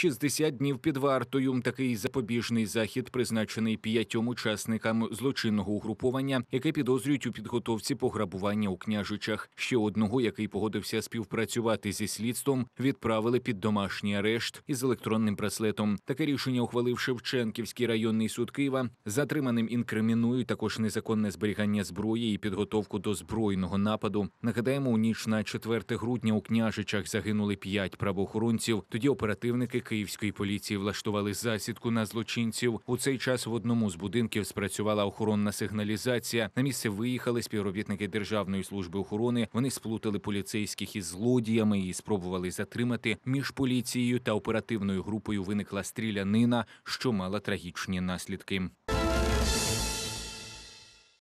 60 днів під вартою. Такий запобіжний захід призначений п'ятьом учасникам злочинного угруповання, яке підозрюють у підготовці пограбування у княжичах. Ще одного, який погодився співпрацювати зі слідством, відправили під домашній арешт із електронним браслетом. Таке рішення ухвалив Шевченківський районний суд Києва. Затриманим інкримінують також незаконне зберігання зброї і підготовку до збройного нападу. Нагадаємо, у ніч на 4 грудня у княжичах загинули п'ять правоохоронців. Тоді оперативники київської поліції влаштували засідку на злочинців. У цей час в одному з будинків спрацювала охоронна сигналізація. На місце виїхали співробітники Державної служби охорони. Вони сплутали поліцейських із злодіями і спробували затримати. Між поліцією та оперативною групою виникла стрілянина, що мала трагічні наслідки.